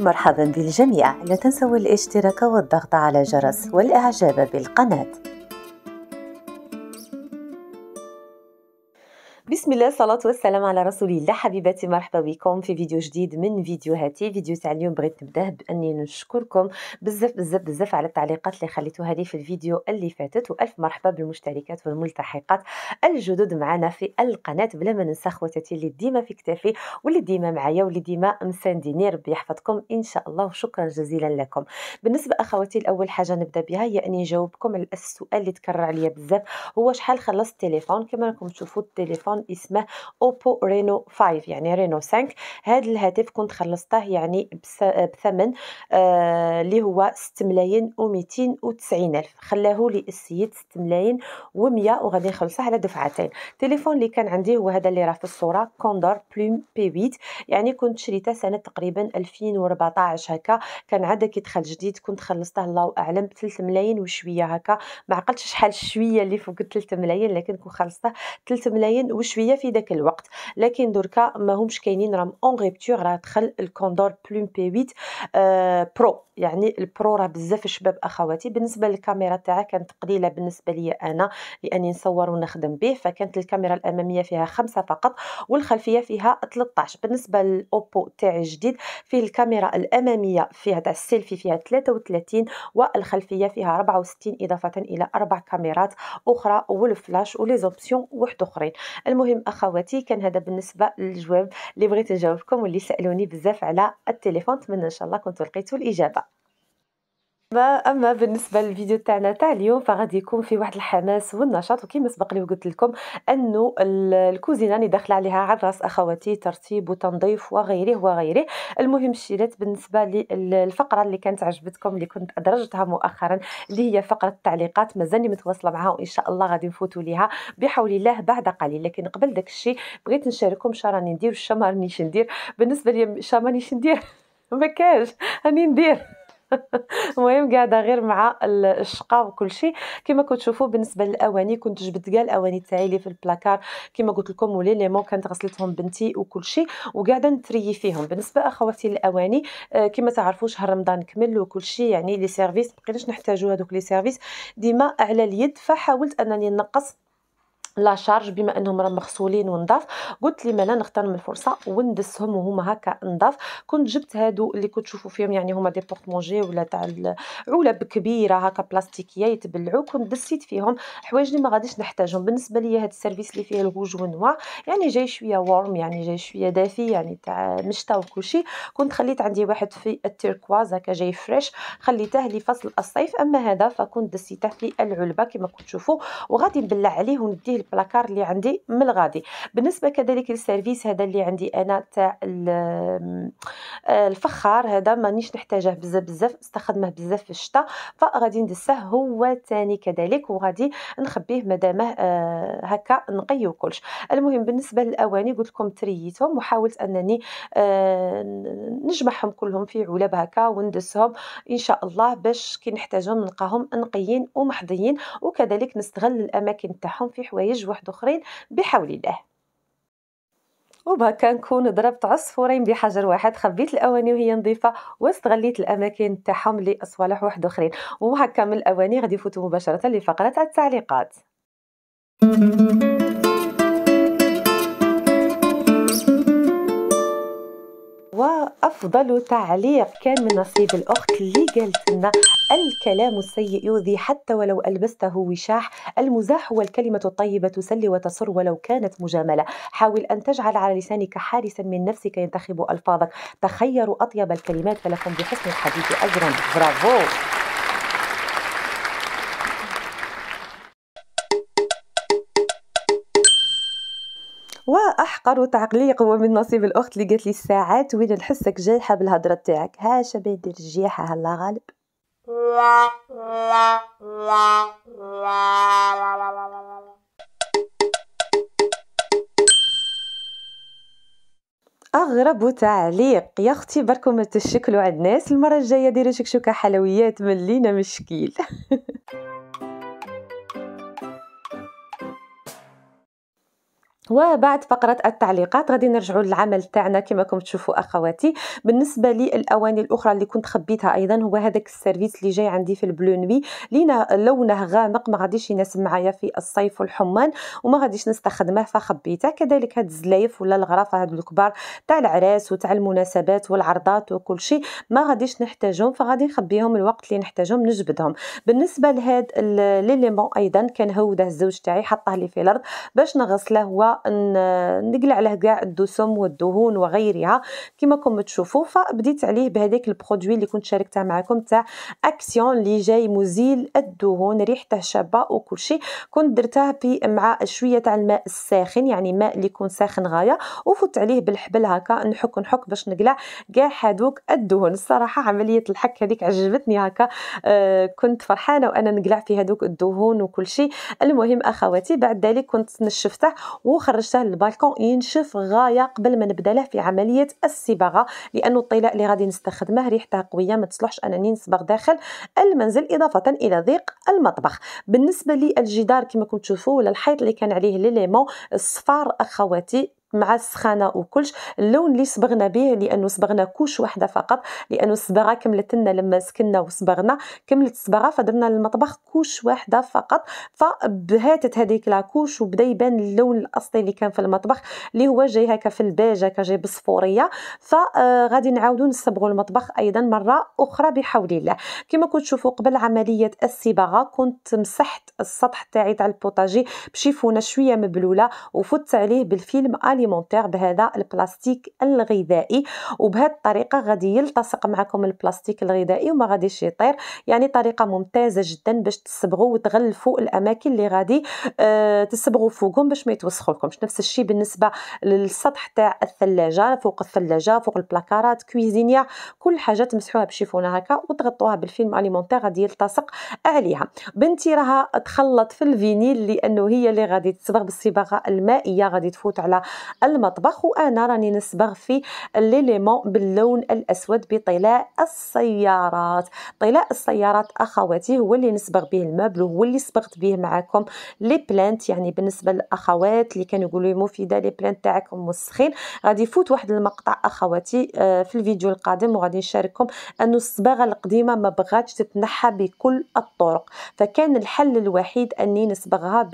مرحبا بالجميع لا تنسوا الاشتراك والضغط على جرس والإعجاب بالقناة بسم الله الصلاة والسلام على رسول الله حبيباتي مرحبا بكم في فيديو جديد من فيديوهاتي فيديو تاع اليوم بغيت نبداه باني نشكركم بزاف بزاف بزاف على التعليقات اللي خليتوها لي في الفيديو اللي فاتت والف مرحبا بالمشتركات والملتحقات الجدد معنا في القناة بلا ما ننسى خواتاتي اللي ديما في كتافي واللي ديما معايا واللي ديما مسانديني ربي يحفظكم ان شاء الله وشكرا جزيلا لكم بالنسبة اخواتي الاول حاجة نبدا بها هي اني نجاوبكم على السؤال اللي تكرر عليا بزاف هو شحال خلصت التليفون كما راكم تشوفوا التليفون اسمه اوبو رينو 5 يعني رينو 5 هذا الهاتف كنت خلصته يعني بثمن آه، اللي آه هو 6 ملايين و290 الف خلاه لي السيد 6 ملايين و100 وغادي نخلصه على دفعتين التليفون اللي كان عندي هو هذا اللي راه في الصوره كوندور بلوم بي 8 يعني كنت شريته سنه تقريبا 2014 هكا كان عاد كيدخل جديد كنت خلصته الله اعلم ب 3 ملايين وشويه هكا ما عقلتش شحال شويه اللي فوق 3 ملايين لكن كنت خلصته 3 ملايين وشويه شويه في ذاك الوقت لكن دركا ما همش كاينين راهم اون غيبتور راه دخل الكوندور بلوم بي 8 آه برو يعني البرو راه بزاف الشباب اخواتي بالنسبه للكاميرا تاعها كانت قليله بالنسبه ليا انا لاني نصور ونخدم به فكانت الكاميرا الاماميه فيها خمسة فقط والخلفيه فيها 13 بالنسبه للاوبو تاعي الجديد فيه الكاميرا الاماميه فيها تاع السيلفي فيها 33 والخلفيه فيها 64 اضافه الى اربع كاميرات اخرى والفلاش ولي زوبسيون واحد اخرين المهم المهم اخواتي كان هذا بالنسبه للجواب اللي بغيت نجاوبكم واللي سالوني بزاف على التليفون نتمنى ان شاء الله كنتوا لقيتو الاجابه اما بالنسبه للفيديو تاعنا تاع اليوم فغادي يكون في واحد الحماس والنشاط وكيما سبق لي وقلت لكم انه الكوزينه اللي داخله عليها على راس اخواتي ترتيب وتنظيف وغيره وغيره المهم الشيلات بالنسبه للفقره اللي كانت عجبتكم اللي كنت ادرجتها مؤخرا اللي هي فقره التعليقات مازالني متواصله معها وان شاء الله غادي نفوتوا ليها بحول الله بعد قليل لكن قبل داك الشيء بغيت نشارككم شنو راني ندير وش ما ندير بالنسبه لي شنو مانيش ندير ما كاش راني ندير المهم قاعده غير مع الشقه وكل شيء كما كتشوفوا بالنسبه للاواني كنت جبت كاع الاواني تاعي اللي في البلاكار كما قلت لكم ولي لي مون كانت غسلتهم بنتي وكل شيء وقاعده نتري فيهم بالنسبه اخواتي الاواني آه، كما تعرفوا شهر رمضان كمل وكل شيء يعني لي سيرفيس مبقيناش نحتاجوا هذوك لي سيرفيس ديما على اليد فحاولت انني نقص لا شارج بما انهم راهم مغسولين ونضاف قلت لي مالا نختار من الفرصه وندسهم وهما هكا نضاف كنت جبت هادو اللي كنت تشوفوا فيهم يعني هما دي بورت مونجي ولا تاع علب كبيره هكا بلاستيكيه يتبلعوا كنت دسيت فيهم حوايج اللي ما غاديش نحتاجهم بالنسبه ليا هاد السيرفيس اللي فيه الغوج ونوا يعني جاي شويه وورم يعني جاي شويه دافي يعني تاع مشتا وكلشي كنت خليت عندي واحد في التركواز هكا جاي فريش خليته لفصل الصيف اما هذا فكنت دسيته في العلبه كما كنت تشوفوا وغادي نبلع عليه ونديه البلاكار اللي عندي من الغادي بالنسبه كذلك للسيرفيس هذا اللي عندي انا تاع آه، الفخار هذا مانيش نحتاجه بزاف بزاف نستخدمه بزاف في الشتاء فغادي ندسه هو ثاني كذلك وغادي نخبيه مادامه آه، هكا نقي وكلش المهم بالنسبه للاواني قلت لكم تريتهم وحاولت انني آه، نجمعهم كلهم في علب هكا وندسهم ان شاء الله باش كي نحتاجهم نلقاهم نقيين ومحضيين وكذلك نستغل الاماكن تاعهم في حوايج ويخرج واحد اخرين بحول الله وبهكا نكون ضربت عصفورين بحجر واحد خبيت الاواني وهي نظيفه واستغليت الاماكن تاعهم لاصوالح واحد اخرين وهكا من الاواني غادي يفوتوا مباشره لفقره التعليقات أفضل تعليق كان من نصيب الأخت اللي قالت لنا الكلام السيء يؤذي حتى ولو ألبسته وشاح المزاح والكلمة الطيبة تسلي وتسر ولو كانت مجاملة حاول أن تجعل على لسانك حارسا من نفسك ينتخب ألفاظك تخيروا أطيب الكلمات فلكم بحسن الحديث أجرا برافو واحقر تعقليق هو من نصيب الاخت اللي قالت لي الساعات وين نحسك جايحه بالهضره تاعك ها شبي دير الجياحه هلا غالب اغرب تعليق يا اختي بركم تشكلوا عند ناس المره الجايه ديري شكشوكه حلويات ملينا مشكيل وبعد فقرة التعليقات غادي نرجعوا للعمل تاعنا كما راكم تشوفوا اخواتي بالنسبة للاواني الاخرى اللي كنت خبيتها ايضا هو هذاك السيرفيس اللي جاي عندي في البلو نوي لينا لونه غامق ما غاديش يناسب معايا في الصيف والحمان وما غاديش نستخدمه فخبيته كذلك هاد الزلايف ولا الغرافة هاد الكبار تاع العراس وتاع المناسبات والعرضات وكل شيء ما غاديش نحتاجهم فغادي نخبيهم الوقت اللي نحتاجهم نجبدهم بالنسبة لهاد ليليمون ايضا كان هوده الزوج تاعي حطه لي في الارض باش نغسله هو نقلع عليه كاع الدسم والدهون وغيرها كما راكم تشوفوا فبديت عليه بهذاك البرودوي اللي كنت شاركته معكم تاع اكسيون اللي جاي مزيل الدهون ريحته شابه وكل شيء كنت درته في مع شويه تاع الماء الساخن يعني ماء اللي يكون ساخن غايه وفوت عليه بالحبل هكا نحك نحك باش نقلع كاع هذوك الدهون الصراحه عمليه الحك هذيك عجبتني هكا أه كنت فرحانه وانا نقلع في هذوك الدهون وكل شيء المهم اخواتي بعد ذلك كنت نشفته وخ وخرجته للبالكون ينشف غايه قبل ما نبدا له في عمليه الصباغه لانه الطلاء اللي غادي نستخدمه ريحته قويه ما تصلحش انني نصبغ داخل المنزل اضافه الى ضيق المطبخ بالنسبه للجدار كما كنتم تشوفوا ولا الحيط اللي كان عليه لي ليمون الصفار اخواتي مع السخانه وكلش اللون اللي صبغنا به لانه صبغنا كوش وحده فقط لانه الصبغه كملت لنا لما سكننا وصبغنا كملت الصبغه فدرنا للمطبخ كوش وحده فقط فبهاتت هذيك لاكوش وبدا يبان اللون الاصلي اللي كان في المطبخ اللي هو جاي هكا في البيج هكا جاي بصفوريه فغادي آه، نعاودو نصبغوا المطبخ ايضا مره اخرى بحول الله كما كنت تشوفوا قبل عمليه الصباغه كنت مسحت السطح تاعي تاع البوطاجي بشيفونه شويه مبلوله وفت عليه بالفيلم اليمونتير بهذا البلاستيك الغذائي وبهذه الطريقه غادي يلتصق معكم البلاستيك الغذائي وما غاديش يطير يعني طريقه ممتازه جدا باش تصبغوا وتغلفوا الاماكن اللي غادي أه تصبغوا فوقهم باش ما يتوسخوا لكمش نفس الشيء بالنسبه للسطح تاع الثلاجه فوق الثلاجه فوق البلاكارات كويزينيا كل حاجه تمسحوها بشيفون هكا وتغطوها بالفيلم اليمونتير غادي يلتصق عليها بنتي راها تخلط في الفينيل لانه هي اللي غادي تصبغ بالصباغه المائيه غادي تفوت على المطبخ وانا راني نصبغ في ليليمون باللون الاسود بطلاء السيارات طلاء السيارات اخواتي هو اللي نصبغ به المبل وهو اللي صبغت به معاكم لي بلانت يعني بالنسبه للاخوات اللي كانوا يقولوا مفيده لي بلانت تاعكم مسخين غادي يفوت واحد المقطع اخواتي آه، في الفيديو القادم وغادي نشارككم ان الصباغه القديمه ما بغاتش تتنحى بكل الطرق فكان الحل الوحيد اني نصبغها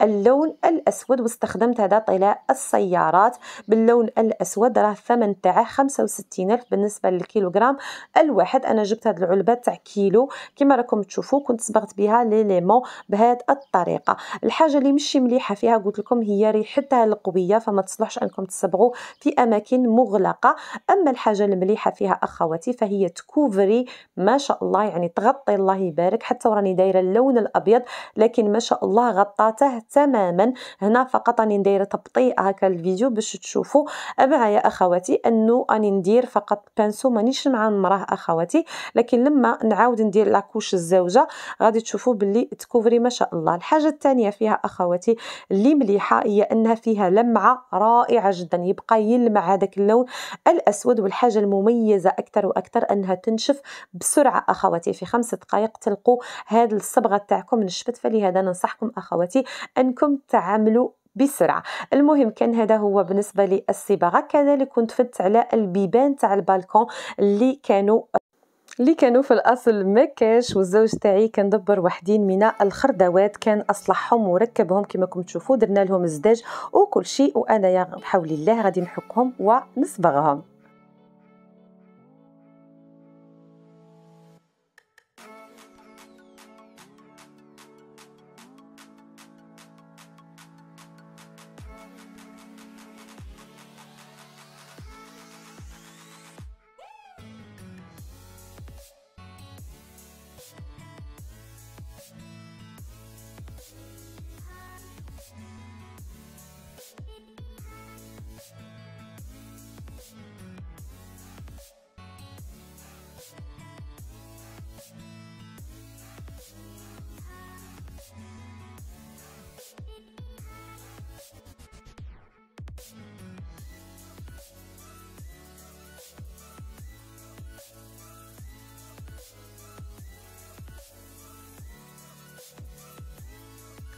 باللون الاسود واستخدمت هذا طلاء السيارات السيارات باللون الاسود راه الثمن تاعه 65000 بالنسبه للكيلوغرام الواحد انا جبت هاد العلبه تاع كيلو كما راكم تشوفوا كنت صبغت بها لي ليمون بهاد الطريقه الحاجه اللي مشي مليحه فيها قلت لكم هي ريحتها القويه فما تصلحش انكم تصبغوا في اماكن مغلقه اما الحاجه المليحه فيها اخواتي فهي تكوفري ما شاء الله يعني تغطي الله يبارك حتى وراني دايره اللون الابيض لكن ما شاء الله غطاته تماما هنا فقط راني دايره تبطيء هكا الفيديو باش تشوفوا معايا يا اخواتي انه اني ندير فقط بانسو مانيش مع المراه اخواتي لكن لما نعاود ندير لاكوش الزوجه غادي تشوفوا باللي تكوفري ما شاء الله الحاجه الثانيه فيها اخواتي اللي مليحه هي انها فيها لمعه رائعه جدا يبقى يلمع هذاك اللون الاسود والحاجه المميزه اكثر واكثر انها تنشف بسرعه اخواتي في خمس دقائق تلقوا هذه الصبغه تاعكم نشفت فلهذا ننصحكم اخواتي انكم تعاملوا بسرعه المهم كان هذا هو بالنسبه للصباغه كذلك كنت فدت على البيبان تاع البالكون اللي كانوا اللي كانوا في الاصل ما كاش والزوج تاعي كان دبر وحدين من الخردوات كان اصلحهم وركبهم كما راكم تشوفوا درنا لهم الزداج وكل شيء وانا يا بحول الله غادي نحكهم ونصبغهم Thank you.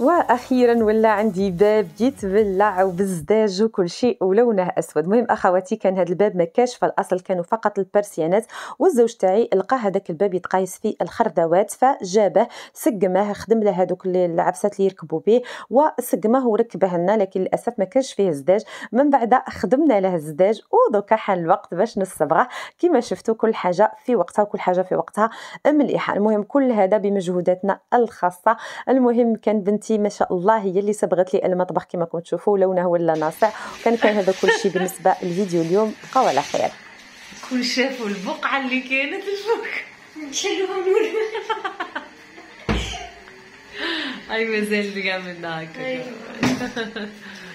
واخيرا ولا عندي باب يتبلع وبزداج وكل شيء ولونه اسود المهم اخواتي كان هذا الباب ما كاش في الاصل كانوا فقط البرسيانات والزوج تاعي لقى هذاك الباب يتقايس فيه الخردوات فجابه سقمه خدم له هذوك العبسات اللي يركبوا به وسقمه وركبه لنا لكن للاسف ما كانش فيه زداج من بعد خدمنا له الزداج ودوكا حان الوقت باش نصبغه كما شفتوا كل حاجه في وقتها وكل حاجه في وقتها مليحه المهم كل هذا بمجهوداتنا الخاصه المهم كان بنت بنتي ما شاء الله هي اللي صبغت لي المطبخ كما كنت تشوفوا لونه ولا ناصع كان كان هذا كل شيء بالنسبه للفيديو اليوم بقاو على خير كل شافوا البقعه اللي كانت الفوق نشلوهم اي مازال بيعمل عملنا هكا أيوة.